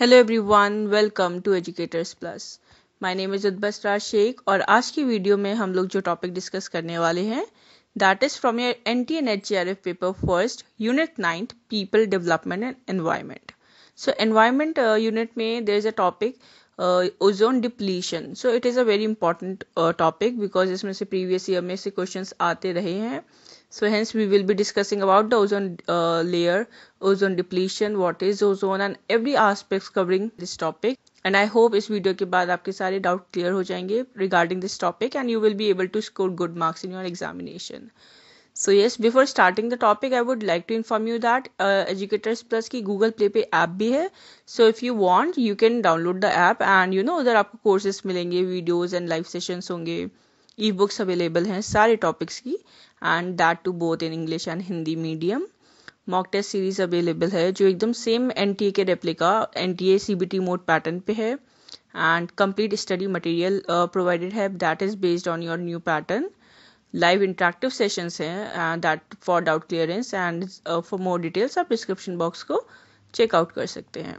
Hello everyone welcome to Educators Plus my name is उद्बसरा शेख और आज की वीडियो में हम लोग जो टॉपिक डिस्कस करने वाले हैं that is from your N T N H G R F paper first unit ninth people development and environment so environment unit में there is a topic ozone depletion so it is a very important topic because इसमें से previous year में से question आते रहे हैं so hence we will be discussing about the ozone uh, layer ozone depletion what is ozone and every aspects covering this topic and I hope इस video के बाद आपके सारे डाउट क्लियर हो जाएंगे regarding this topic and you will be able to score good marks in your examination so yes before starting the topic I would like to inform you that Educators Plus की Google Play पे app भी है so if you want you can download the app and you know उधर आपको courses मिलेंगे videos and live sessions होंगे e books available हैं सारे टॉपिक्स की and that too both in English and Hindi medium mock test series available है जो एकदम सेम एन टी ए के replica N T A C B T mode pattern पे है and complete study material provided है that is based on your new pattern live interactive sessions हैं that for doubt clearance and for more details आप description box को check out कर सकते हैं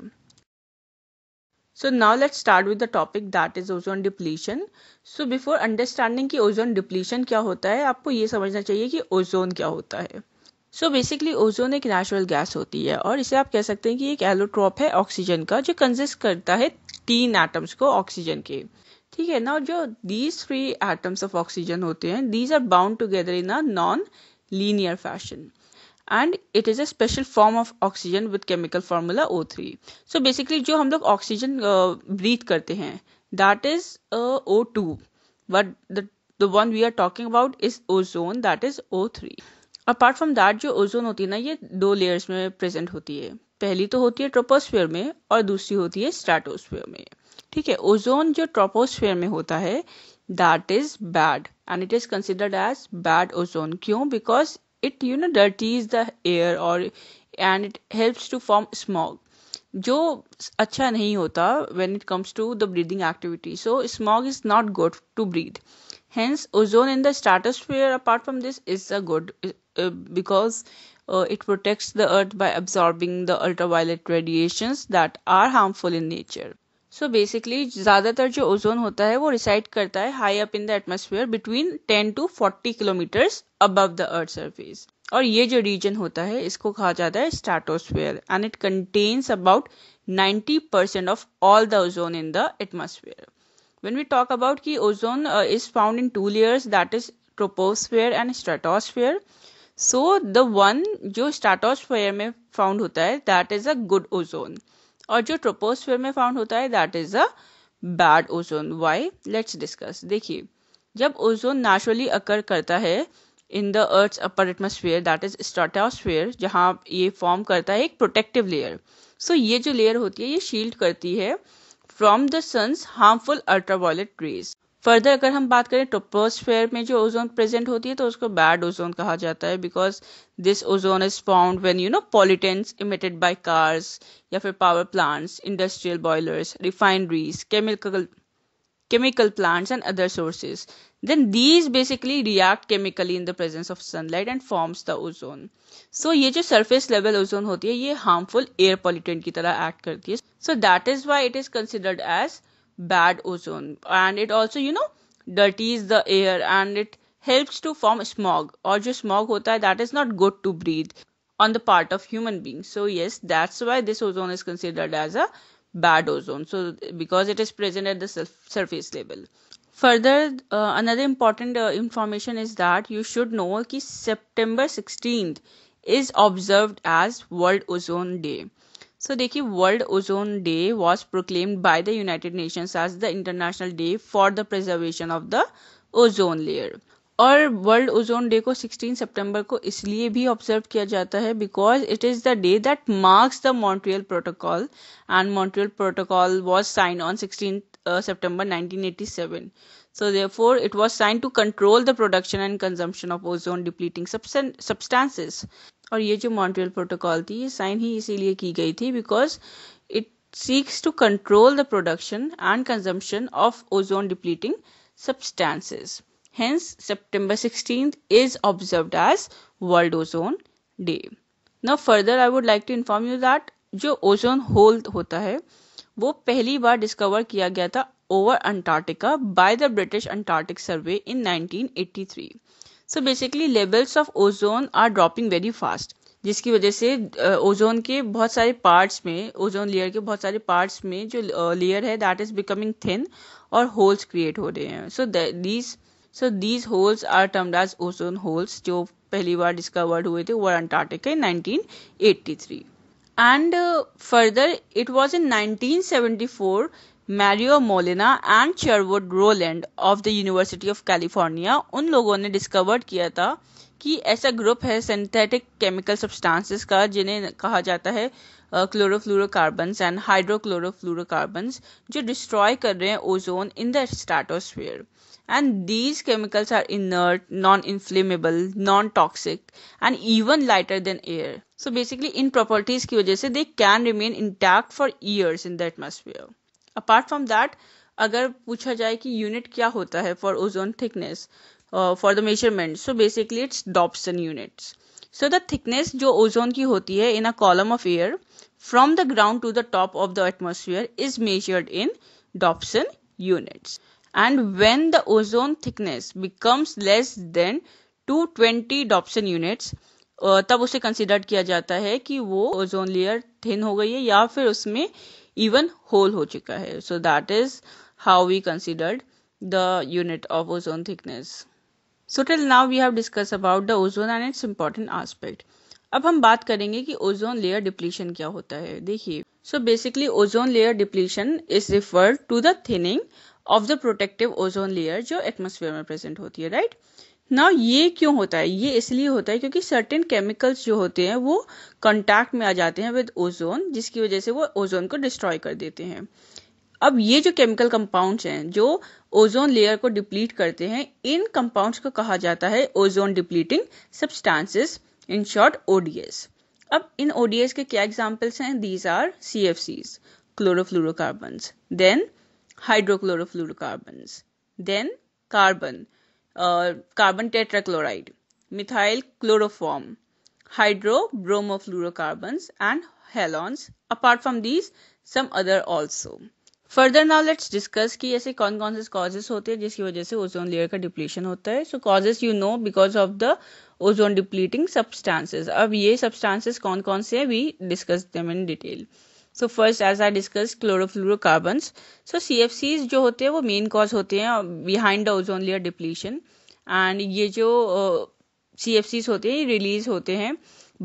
so now let start with the topic that is ozone depletion so before understanding कि ozone depletion क्या होता है आपको ये समझना चाहिए कि ओजोन क्या होता है सो बेसिकली ओजोन एक नेचुरल गैस होती है और इसे आप कह सकते हैं कि एक एलोट्रॉप है ऑक्सीजन का जो कंजिस्ट करता है तीन एटम्स को ऑक्सीजन के ठीक है ना जो these three atoms of oxygen होते हैं these are bound together in a non linear fashion and it is a special form of oxygen with chemical formula O three so basically जो हम लोग ऑक्सीजन ब्रीथ uh, करते हैं that is O two but the one we are talking about is ozone that is O three apart from that जो ozone होती है ना ये दो लेयर्स में प्रेजेंट होती है पहली तो होती है ट्रोपोस्फेयर में और दूसरी होती है स्ट्रेटोस्फेयर में ठीक है ओजोन जो ट्रोपोस्फेयर में होता है that is bad and it is considered as bad ozone क्यों because it you know dirties the air and it helps to form smog, smog जो अच्छा नहीं When it comes to the breathing activity, so smog is not good to breathe. hence ozone in the stratosphere apart from this is a good uh, because uh, it protects the earth by absorbing the ultraviolet radiations that are harmful in nature so basically ज़्यादातर जो ozone होता है वो reside करता है high up in the atmosphere between 10 to 40 kilometres above the earth surface और ये जो रीजन होता है इसको कहा जाता है stratosphere and it contains about 90 percent of all the ozone in the atmosphere when we talk about की ozone is found in two layers that is troposphere and and so the one जो stratosphere में found होता है that is a good ozone और जो troposphere में found होता है that is a bad ozone why let's discuss देखिए जब ओजोन नेचुरली अकर करता है इन the earth upper atmosphere that is stratosphere जहाँ ये फॉर्म करता है एक प्रोटेक्टिव लेयर सो ये जो लेयर होती है ये शील्ड करती है from the sun's harmful ultraviolet rays further अगर हम बात करें ट्रोपोस्फेयर में जो ओजोन प्रेजेंट होती है तो उसको बैड ओजोन कहा जाता है because this ozone is found when you know pollutants emitted by cars या फिर power plants industrial boilers refineries chemical chemical plants and other sources then these basically react chemically in the presence of sunlight and forms the ozone so ये जो surface level ozone होती है ये harmful air pollutant की तरह act करती है so that is why it is considered as bad ozone and it also you know dirties the air and it helps to form smog or just smog hota hai that is not good to breathe on the part of human beings so yes that's why this ozone is considered as a bad ozone so because it is present at the surface level further uh, another important uh, information is that you should know that september 16th is observed as world ozone day so देखिए world ozone day was proclaimed by the United Nation as the international day for the preservation of the ozone layer और world ozone day को 16 सितंबर को इसलिए भी observe किया जाता है because it is the day that marks the Montreal protocol and Montreal protocol was sign on sixteen सितंबर so so therefore it was signed to control the production and consumption of ozone depleting substances और ये जो Montreal protocol थी ये sign ही इसीलिए की गई थी because it seeks to control the production and consumption of ozone depleting substances hence September sixteen is observe as world ozone day Now, further I would like to inform you that जो ozone hole होता है वो पहली बार discover किया गया था over Antarctica by the British Antarctic survey in 1983. So basically levels of ozone are dropping very fast जिसकी वजह से ओजोन के बहुत सारे पार्ट्स में ओजोन लेयर के बहुत सारे पार्ट्स में जो लेयर है दैट इज बिकमिंग थिन और होल्स क्रिएट हो रहे हैं so these so these holes are termed as ozone holes जो पहली बार डिस्कवर्ड हुए थे वो Antarctica in 1983 and further it it in in 1974 Mario Molina and Sherwood Rowland of the University of California उन लोगों ने डिस्कवर किया था कि ऐसा ग्रुप है सिंथेटिक केमिकल सब्सटेंसेस का जिन्हें कहा जाता है क्लोरोफ्लोरोकार्बन्स एंड हाइड्रोक्लोरोफ्लोरोकार्बन्स जो डिस्ट्रॉय कर रहे हैं ozone in the stratosphere and these chemicals are inert non inflammable non toxic and even lighter than air so basically इन प्रॉपर्टीज की वजह से they can remain intact for years in the atmosphere apart from that अगर पूछा जाए कि unit क्या होता है for ozone thickness for the measurement so basically it's Dobson units so the thickness जो ओजोन की होती है in a column of air from the ground to the top of the atmosphere is measured in Dobson units and when the ozone thickness becomes less than two twenty Dobson units तब उसे consider किया जाता है कि वो ozone layer thin हो गई है या फिर उसमें इवन होल हो चुका है so that is how we considered the unit of ozone thickness so till now we have discuss about the ozone and its important aspect अब हम बात करेंगे कि ओजोन लेयर डिप्लीशन क्या होता है देखिए so basically ozone layer depletion is referred to the thinning of the protective ozone layer जो एटमोस्फेयर में प्रेजेंट होती है राइट right? ना ये क्यों होता है ये इसलिए होता है क्योंकि सर्टेन केमिकल्स जो होते हैं वो कंटैक्ट में आ जाते हैं विद ओजोन जिसकी वजह से वो ओजोन को डिस्ट्रॉय कर देते हैं अब ये जो केमिकल कंपाउंड्स हैं जो ओजोन लेयर को डिप्लीट करते हैं इन कंपाउंड्स को कहा जाता है ozone depleting substances in short ODS अब इन ओडीएस के क्या एग्जाम्पल्स हैं these are C F Cs chlorofluorocarbons then hydrochlorofluorocarbons then carbon carbon tetrachloride, methyl chloroform, hydrobromofluorocarbons and halons apart from these some other also further now let's discuss कि ऐसे कौन कौन से कॉजेस होते हैं जिसकी वजह से ओजोन लेयर का डिप्लीशन होता है so causes you know because of the ozone depleting substances अब ये सब्सटेंसेस कौन कौन से हैं we discuss them in detail so first as I discuss chlorofluorocarbons so C F जो होते हैं वो मेन कॉज होते हैं behind the ozone layer depletion and ये जो सी एफ सीज होते हैं ये रिलीज होते हैं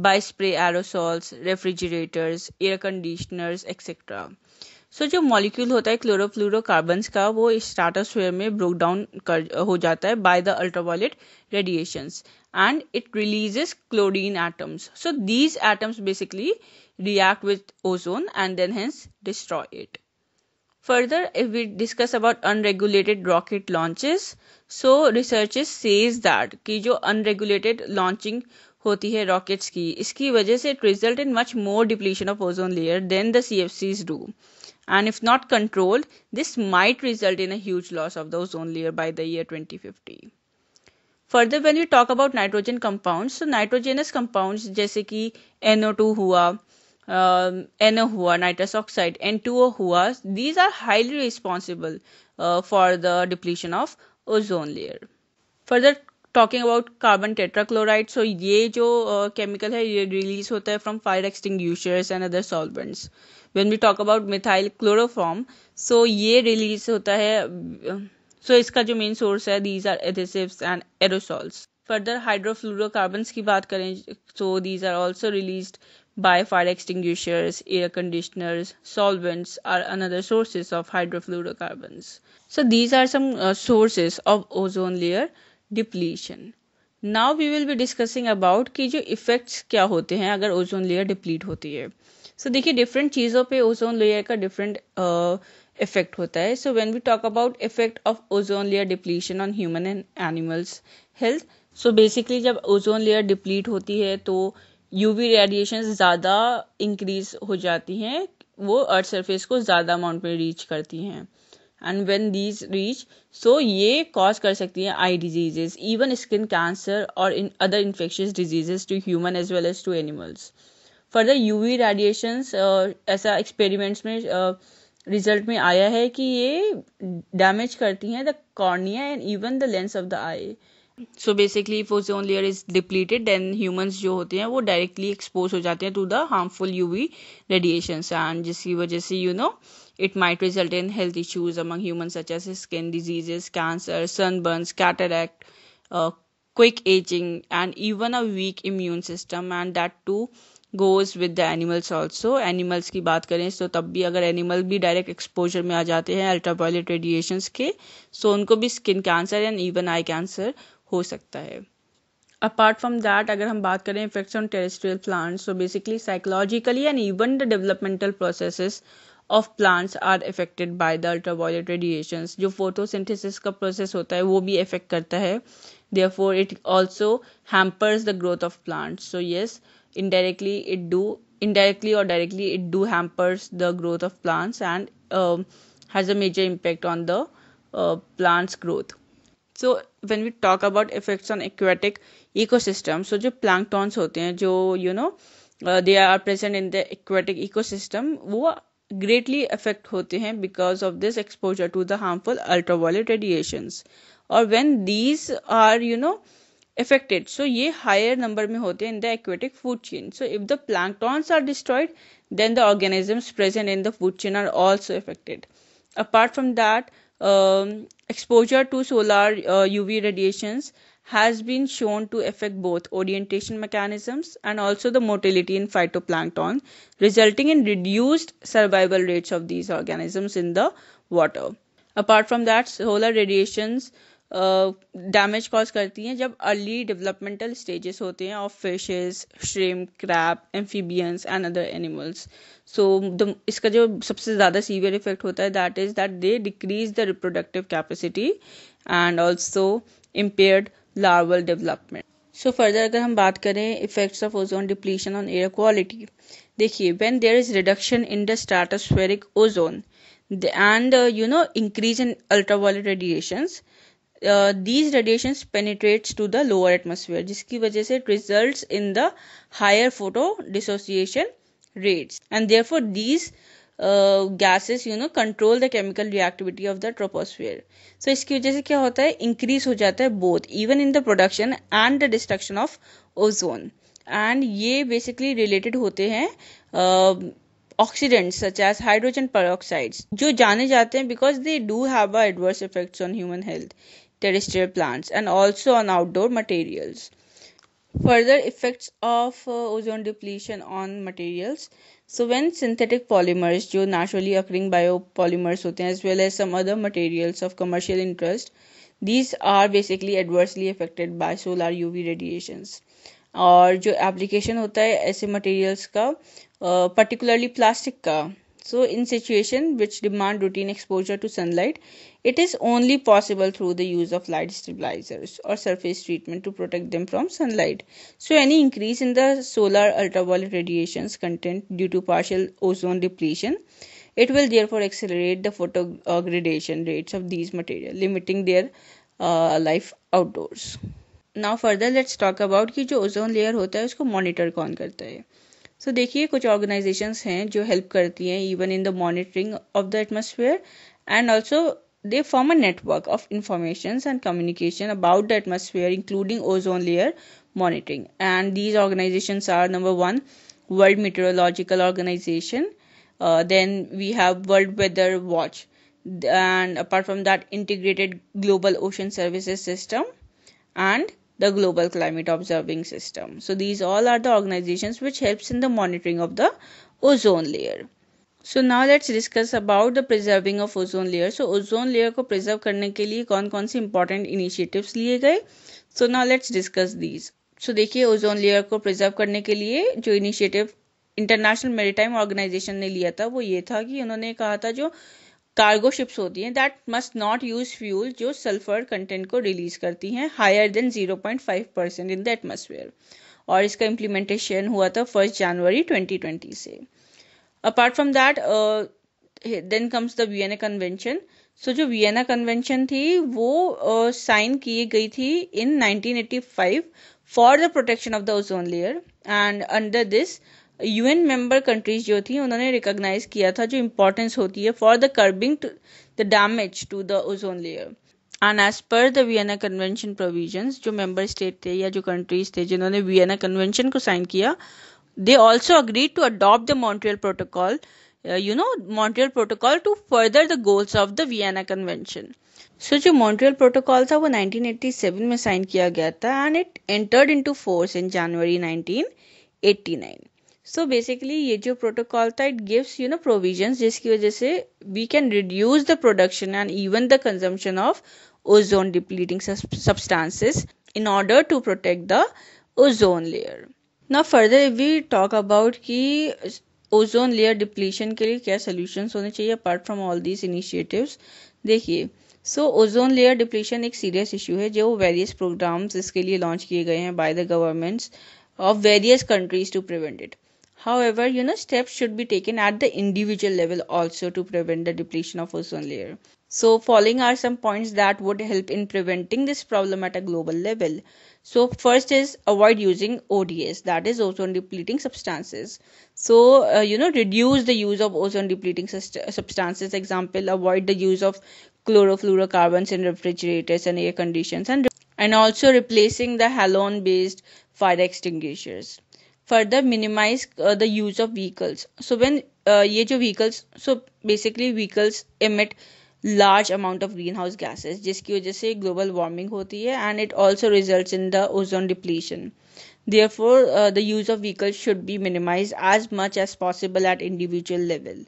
by spray aerosols refrigerators air conditioners etcetera so so, जो मॉलिक्यूल होता है क्लोरो फ्लोरो कार्बन का वो स्टार्टोस्फेयर में ब्रोक डाउन कर हो जाता है by the ultraviolet radiations and it releases chlorine atoms so these atoms basically react with ozone and then hence destroy it further if we discuss about unregulated rocket launches so research says that कि जो unregulated launching होती है rockets की इसकी वजह से it result in much more depletion of ozone layer than the C F Cs do and if not controlled, this might result in a huge loss of the ozone layer by the year 2050. Further, when we talk about nitrogen compounds, so nitrogenous compounds, jaise NO2 hua, um, NO hua, nitrous oxide, N2O hua, these are highly responsible uh, for the depletion of ozone layer. Further, talking about carbon tetrachloride, so ye uh, chemical hai, ye release hota from fire extinguishers and other solvents. When we talk about methyl chloroform so ये release होता है so so इसका जो main source है these are adhesives and aerosols further hydrofluorocarbon की बात करें so these are also release by fire extinguishers air conditioners solvents are another sources of hydrofluorocarbon so these are some sources of ozone layer depletion now we will be discussing about की जो effect क्या होते हैं अगर ozone layer deplete होती है सो देखिए different चीज़ों पे ओजोन लेयर का डिफरेंट इफेक्ट uh, होता है so when we talk about effect of ozone layer depletion on human and animals health so basically जब ओजोन लेयर डिप्लीट होती है तो यूवी रेडिएशन ज़्यादा इंक्रीज हो जाती हैं वो अर्थ सरफेस को ज़्यादा अमाउंट में रीच करती हैं and when these reach so ये कॉज कर सकती है eye diseases even skin cancer और in other infectious diseases to human as well as to animals further UV radiations uh, ऐसा एक्सपेरिमेंट्स में रिजल्ट uh, में आया है कि ये डैमेज करती हैं the cornea and even the lens of the eye so basically if ozone layer is depleted then humans जो होते हैं वो डायरेक्टली एक्सपोज हो जाते हैं to the harmful UV radiation and जिसकी वजह से you know it might result in health issues among human such as skin diseases cancer sunburns cataract quick ageing and even a weak immune system and that too goes with the animals also animals की बात करें तो तब भी अगर animal भी direct exposure में आ जाते हैं अल्ट्रावायलेट रेडिएशन के सो उनको भी skin cancer and even eye cancer हो सकता है अपार्ट फ्रॉम दैट अगर हम बात करें effects on terrestrial plants so basically psychologically and even the developmental process of plants are affected by the ultraviolet radiation जो फोटोसिंथेसिस का प्रोसेस होता है वो भी इफेक्ट करता है for it also hampers the growth of plants so yes indirectly it do indirectly or directly it do hampers the growth of plants and um, has a major impact on the uh, plants growth so when we talk about effects on aquatic ecosystem so the planktons होते हैं जो you know uh, they are present in the aquatic ecosystem वो greatly affect होते because of this exposure to the harmful ultraviolet radiations or when these are you know affected so ye higher number mein hote in the aquatic food chain so if the planktons are destroyed then the organisms present in the food chain are also affected apart from that um, exposure to solar uh, uv radiations has been shown to affect both orientation mechanisms and also the motility in phytoplankton resulting in reduced survival rates of these organisms in the water apart from that solar radiations damage cause करती हैं जब early developmental stages होते हैं of fishes shrimp crab amphibians and other animals so इसका जो सबसे ज़्यादा severe effect होता है that is that they decrease the reproductive capacity and also impaired larval development so further अगर हम बात करें effects of ozone depletion on air quality देखिए when there is reduction in the stratospheric ozone and you know increase in ultraviolet radiations these radiation penetrates to the lower atmosphere जिसकी वजह से it result in the higher photo dissociation rate and therefore these gases you know control the chemical reactivity of the troposphere so इसकी वजह से क्या होता है increase हो जाता है both even in the production and the destruction of ozone and ये बेसिकली रिलेटेड होते हैं ऑक्सीडेंट्स सच एज हाइड्रोजन पर जो जाने जाते हैं because they do have a adverse effects on human health terrestrial plants and also on outdoor materials. Further effects of uh, ozone depletion on materials. So when synthetic polymers, जो naturally occurring biopolymers होते as well as some other materials of commercial interest, these are basically adversely affected by solar UV radiations. Or, जो application? होता है ऐसे materials का particularly uh, का so, in situations which demand routine exposure to sunlight, it is only possible through the use of light stabilizers or surface treatment to protect them from sunlight. So, any increase in the solar ultraviolet radiation's content due to partial ozone depletion, it will therefore accelerate the photogradation rates of these materials, limiting their uh, life outdoors. Now, further, let's talk about जो ozone layer. होता है उसको सो देखिए कुछ organisation हैं जो help करती हैं even in the monitoring of the atmosphere and also they form a network of information and communication about the atmosphere including ozone layer monitoring and these organisation are number one world meteorological organisation then we have world weather watch and apart from that integrated global ocean services system and the global climate observing system so these all are the organizations which helps in the monitoring of the ozone layer so now let's discuss about the preserving of ozone layer so ozone layer को preserve करने के लिए कौन कौन से important initiatives लिए गए so now let's discuss these so देखिए ओजोन लेयर को प्रिजर्व करने के लिए जो इनिशिएटिव इंटरनेशनल मेरीटाइम ऑर्गेनाइजेशन ने लिया था वो ये था कि उन्होंने कहा था जो कार्गो शिप्स होती हैं that must not use fuel जो सल्फर कंटेंट को रिलीज करती हैं higher than 0.5 percent in the atmosphere और इसका इम्प्लीमेंटेशन हुआ था फर्स्ट जनवरी 2020 से apart from that then comes the Vienna convention so जो वियना कन्वेंशन थी वो साइन uh, की गई थी in 1985 for the protection of the ozone layer and under this UN member countries जो थी उन्होंने रिकॉग्नाइज किया था जो इम्पोर्टेंस होती है for the curbing the damage to the ozone layer and as per the Vienna convention provision जो member state थे या जो कंट्रीज थे जिन्होंने वियना कन्वेंशन को साइन किया they also agreed to adopt the Montreal protocol you know Montreal protocol to further the goals of the Vienna convention so जो Montreal protocol था वो 1987 में साइन किया गया था and it entered in to force in January nineteen nine so basically ये जो protocol था it gives you know provision जिसकी वजह से we can reduce the production and even the consumption of ozone depleting substances in order to protect the ozone layer ना further we talk about कि ozone layer depletion के लिए क्या solution होने चाहिए apart from all these initiative देखिए सो ozone layer depletion एक serious issue है जो वेरियस प्रोग्राम्स इसके लिए लॉन्च किए गए हैं by the governments of various countries to prevent it However, you know, steps should be taken at the individual level also to prevent the depletion of ozone layer. So following are some points that would help in preventing this problem at a global level. So first is avoid using ODS that is ozone depleting substances. So uh, you know reduce the use of ozone depleting substances example avoid the use of chlorofluorocarbons in refrigerators and air conditioners and and also replacing the halon based fire extinguishers. Further minimise the use of vehicles so when ये जो vehicles so basically vehicles emit large amount of green house gases जिसकी वजह से global warming होती है and it also result in the ozone depletion therefore the use of vehicles should be minimise as much as possible at individual level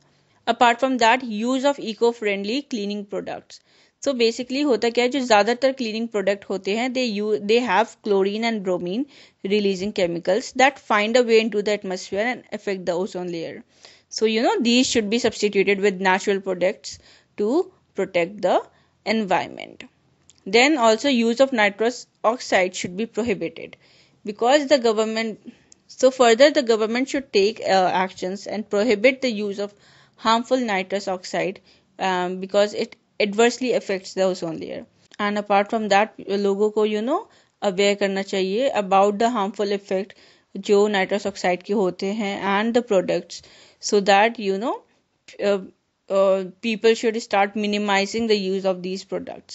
apart from that use of eco friendly cleaning products so basically होता क्या है जो ज़्यादातर cleaning product होते हैं they you they have chlorine and bromine releasing chemicals that find a way in to the atmosphere and affect the ozone layer so you know these should be substituted with natural products to protect the environment. Then also use of nitrous oxide should be prohibited because the government so further the government should take uh, actions and prohibit the use of harmful nitrous oxide um, because it adversely effect the ozone layer and apart from that लोगों को you know aware करना चाहिए about the harmful effect जो nitrous oxide के होते हैं and the product so that you know people should start minimising the use of these product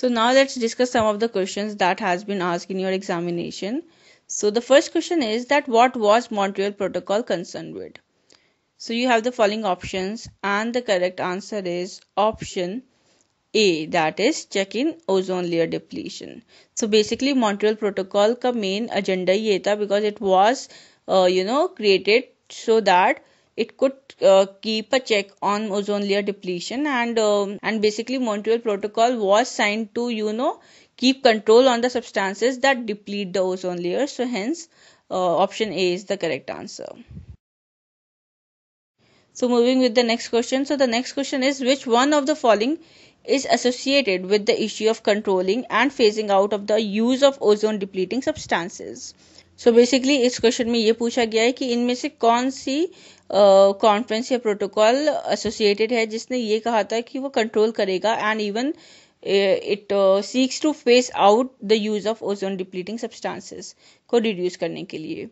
so now let's discuss some of the question that has been आज in your examination so the first question is that what was Montreal protocol concern with So you have the following options and the correct answer is option A that is check in ozone layer depletion. So basically Montreal Protocol का main agenda ये because it was uh, you know created so that it could uh, keep a check on ozone layer depletion and um, and basically Montreal Protocol was signed to you know keep control on the substances that deplete the ozone layer so hence uh, option A is the correct answer. So moving with the next question. So the next question is which one of the following is associated with the issue of controlling and phasing out of the use of ozone depleting substances. So so basically इस question में ये पूछा गया है कि इनमें से कौन सी कॉन्फ्रेंस या प्रोटोकॉल एसोसिएटेड है जिसने ये कहा था कि वो कंट्रोल करेगा and even it seeks to phase out the use of ozone depleting substances को रिड्यूस करने के लिए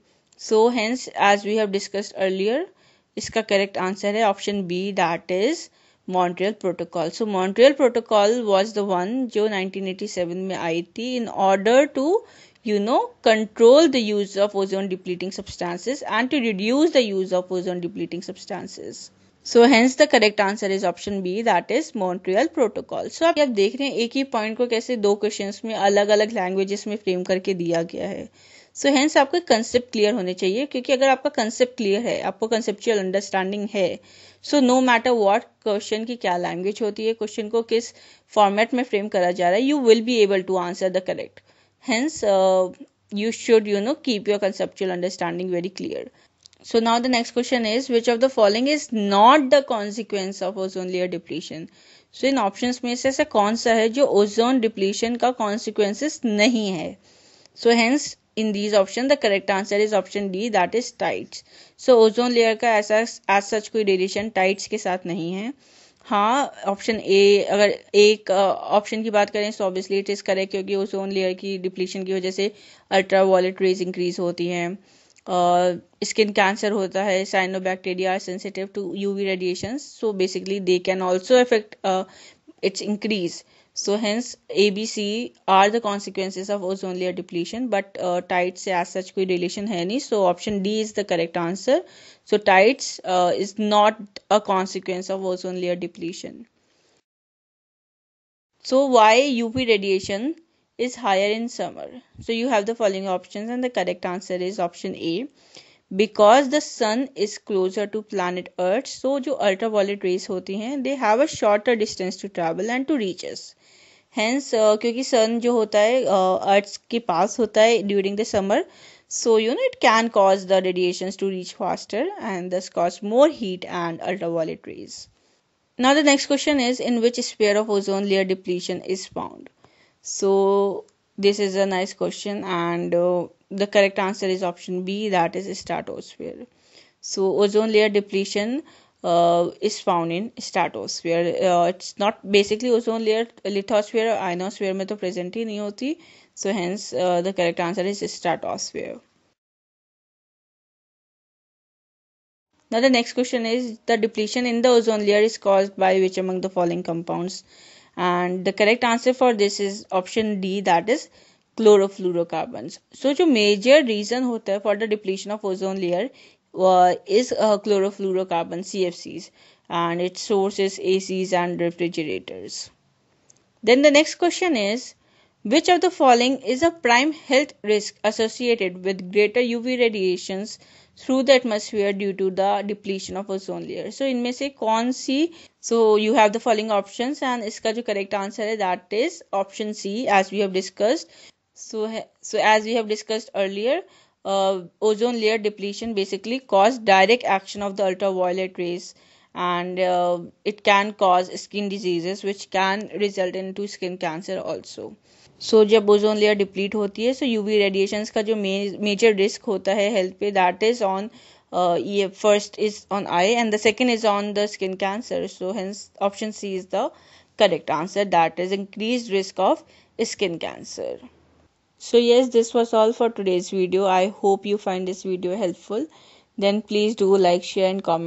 so hence as we have discussed earlier इसका करेक्ट आंसर है option B that is Montreal protocol so Montreal protocol was the one जो 1987 में आई थी in order to you know control the use of ozone depleting substances and to reduce the use of ozone depleting substances so hence the correct answer is option B that is Montreal protocol so आप देख रहे हैं एक ही point को कैसे दो question में अलग अलग लैंग्वेजेस में फ्रेम करके दिया गया है सो so, हैंस आपके कंसेप्ट क्लियर होने चाहिए क्योंकि अगर आपका कंसेप्ट क्लियर है आपको कंसेप्चुअल अंडरस्टैंडिंग है so no matter what question की क्या लैंग्वेज होती है क्वेश्चन को किस फॉर्मेट में फ्रेम करा जा रहा है you will be able to answer the correct hence you should you know keep your conceptual understanding very clear so now the next question is which of the following is not the consequence of ozone layer depletion so इन option में से ऐसा कौन सा है जो ozone depletion का consequences नहीं है so so, in these option the correct answer is option D that is tides so ozone layer का ऐसा एज सच कोई radiation टाइट्स के साथ नहीं है हाँ ऑप्शन ए अगर एक ऑप्शन uh, की बात करें तो ऑब्वियसली इट इज़ करेक्ट क्योंकि ओजोन लेयर की डिप्लीशन की वजह से अल्ट्रा वॉलेट रेज इंक्रीज होती है स्किन uh, कैंसर होता है cyanobacteria are sensitive to UV radiation so basically they can also effect its increase So hence ABC are the consequences of ozone layer depletion but uh, tides as such कोई relation है so option D is the correct answer. So tides uh, is not a consequence of ozone layer depletion. So why UV radiation is higher in summer? So you have the following options and the correct answer is option A. because the sun is closer to planet Earth. So जो ultraviolet rays they have a shorter distance to travel and to reach us. Hence, uh, क्योंकि सन जो होता है अर्थ uh, के पास होता है during so you know it can cause the radiations to reach faster and thus cause more heat and ultraviolet rays now the next question is in which sphere of ozone layer depletion is found so this is a nice question and uh, the correct answer is option b that is stratosphere so ozone layer depletion uh, is found in stratosphere. Uh, it's not basically ozone layer, lithosphere, or ionosphere mein to present in nahi So hence uh, the correct answer is stratosphere. Now the next question is the depletion in the ozone layer is caused by which among the following compounds? And the correct answer for this is option D that is chlorofluorocarbons. So the major reason for the depletion of ozone layer uh, is uh, chlorofluorocarbon CFCs and its sources ACs and refrigerators. Then the next question is which of the following is a prime health risk associated with greater UV radiations through the atmosphere due to the depletion of ozone layer? So इनमें से कौन C? So you have the following options and इसका जो correct answer है that is option C as we have discussed. So so as we have discussed earlier uh, ozone layer depletion basically cause direct action of the ultraviolet rays and uh, it can cause skin diseases which can result into skin cancer also so jab ozone layer deplete hoti hai so uv radiations ka jo ma- major risk hota hai health pe that is on uh, yeah, first is on eye and the second is on the skin cancer so hence option c is the correct answer that is increased risk of skin cancer so yes this was all for today's video i hope you find this video helpful then please do like share and comment